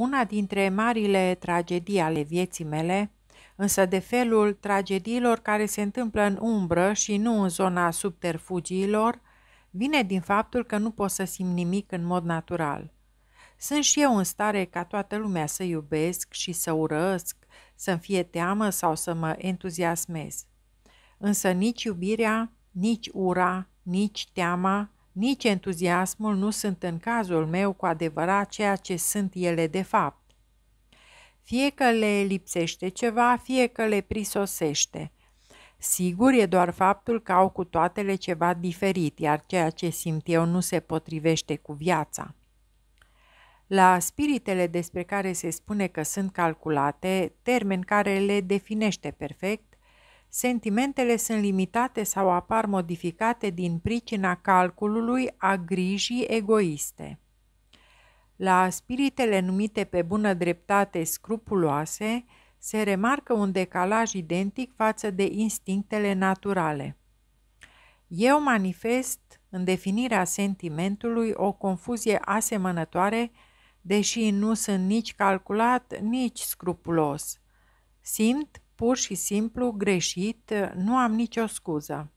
Una dintre marile tragedii ale vieții mele, însă de felul tragediilor care se întâmplă în umbră și nu în zona subterfugiilor, vine din faptul că nu pot să simt nimic în mod natural. Sunt și eu în stare ca toată lumea să iubesc și să urăsc, să-mi fie teamă sau să mă entuziasmez. Însă nici iubirea, nici ura, nici teama nici entuziasmul nu sunt în cazul meu cu adevărat ceea ce sunt ele de fapt. Fie că le lipsește ceva, fie că le prisosește. Sigur e doar faptul că au cu toatele ceva diferit, iar ceea ce simt eu nu se potrivește cu viața. La spiritele despre care se spune că sunt calculate, termen care le definește perfect, sentimentele sunt limitate sau apar modificate din pricina calculului a grijii egoiste. La spiritele numite pe bună dreptate scrupuloase, se remarcă un decalaj identic față de instinctele naturale. Eu manifest în definirea sentimentului o confuzie asemănătoare, deși nu sunt nici calculat, nici scrupulos. Simt pur și simplu greșit, nu am nicio scuză.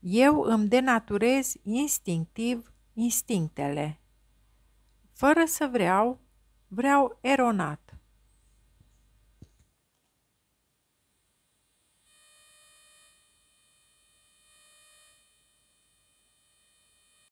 Eu îmi denaturez instinctiv instinctele. Fără să vreau, vreau eronat.